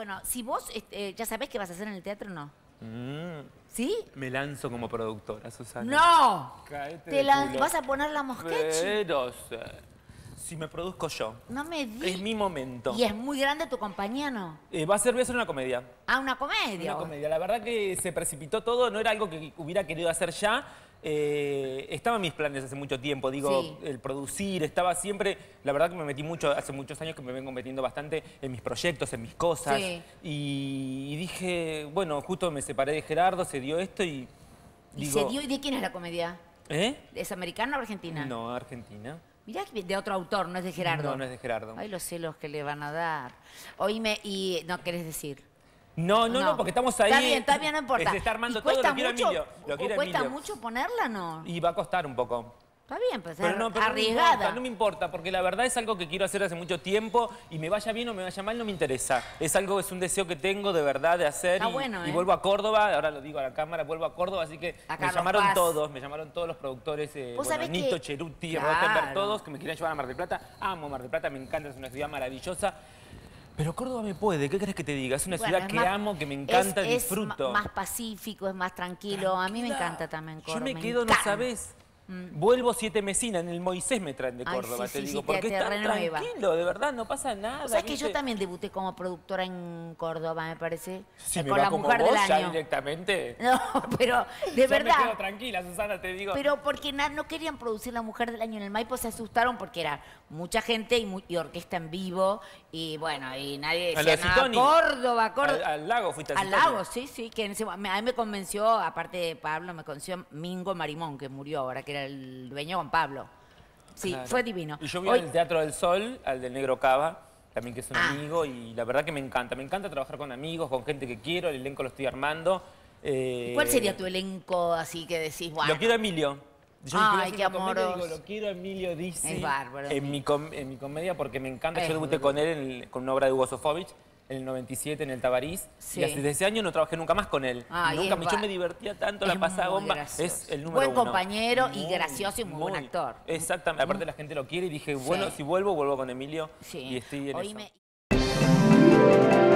bueno, si vos este, eh, ya sabés qué vas a hacer en el teatro, ¿no? Mm. ¿Sí? Me lanzo como productora, Susana. ¡No! Te ¿Vas a poner la mosquete si me produzco yo. No me Es mi momento. ¿Y es muy grande tu compañía, no? Eh, va a ser, voy a hacer una comedia. Ah, una comedia. Una comedia. La verdad que se precipitó todo, no era algo que hubiera querido hacer ya. Eh, estaban mis planes hace mucho tiempo, digo, el producir, estaba siempre, la verdad que me metí mucho, hace muchos años que me vengo metiendo bastante en mis proyectos, en mis cosas. Sí. Y, dije, bueno, justo me separé de Gerardo, se dio esto y... ¿Y se dio? ¿Y de quién es la comedia? ¿Eh? ¿Es americana o argentina? No, argentina. Mirá que de otro autor, no es de Gerardo. No, no es de Gerardo. Ay, los celos que le van a dar. Oíme, y no querés decir. No, no, no, porque estamos ahí. Está bien, está bien, no importa. Se está armando todo, lo quiero Emilio. Lo ¿Cuesta mucho ponerla no? Y va a costar un poco. Está bien, pues pero no, arriesgada. No me, importa, porque la verdad es algo que quiero hacer hace mucho tiempo y me vaya bien o me vaya mal, no me interesa. Es algo, es un deseo que tengo de verdad de hacer. y, ¿eh? vuelvo a Córdoba, ahora lo digo a la cámara, vuelvo a Córdoba, así que me llamaron todos, me llamaron todos los productores, eh, bueno, Nito, que... Cheruti, todos, que me querían llevar a Mar del Plata. Amo Mar del Plata, me encanta, es una ciudad maravillosa. Pero Córdoba me puede, ¿qué crees que te diga? Es una ciudad que amo, que me encanta, disfruto. Es más pacífico, es más tranquilo, a mí me encanta también Córdoba. Yo me, quedo, no sabes, Mm. Vuelvo siete mesinas en el Moisés me traen de Córdoba, te digo, porque está tranquilo, de verdad, no pasa nada. O sea, que yo también debuté como productora en Córdoba, me parece. Eh, con la mujer del directamente. No, pero de verdad. Me quedo tranquila, Susana, te digo. Pero porque no querían producir la mujer del año en el Maipo, se asustaron porque era mucha gente y, orquesta en vivo, y bueno, y nadie decía nada. No, Córdoba, Córdoba. Al, lago fuiste Al lago, sí, sí, que a mí me convenció, aparte de Pablo, me convenció Mingo Marimón, que murió ahora, que era el dueño Juan Pablo. Sí, fue divino. Y yo vi al Teatro del Sol, al del Negro Cava, también que es un ah. amigo, y la verdad que me encanta. Me encanta trabajar con amigos, con gente que quiero, el elenco lo estoy armando. Eh, ¿Cuál sería tu elenco así que decís, Lo quiero a Emilio. Ay, qué Lo quiero Emilio dice Es bárbaro. En mi, comedia, porque me encanta. yo debuté con él con una obra de Hugo Sofovich en el 97 en el Tabarís. Y desde ese año no trabajé nunca más con él. nunca, yo me divertía tanto, la pasada Es el número Buen compañero y gracioso y muy, buen actor. Exactamente, aparte la gente lo quiere y dije, bueno, si vuelvo, vuelvo con Emilio. Sí. Y estoy en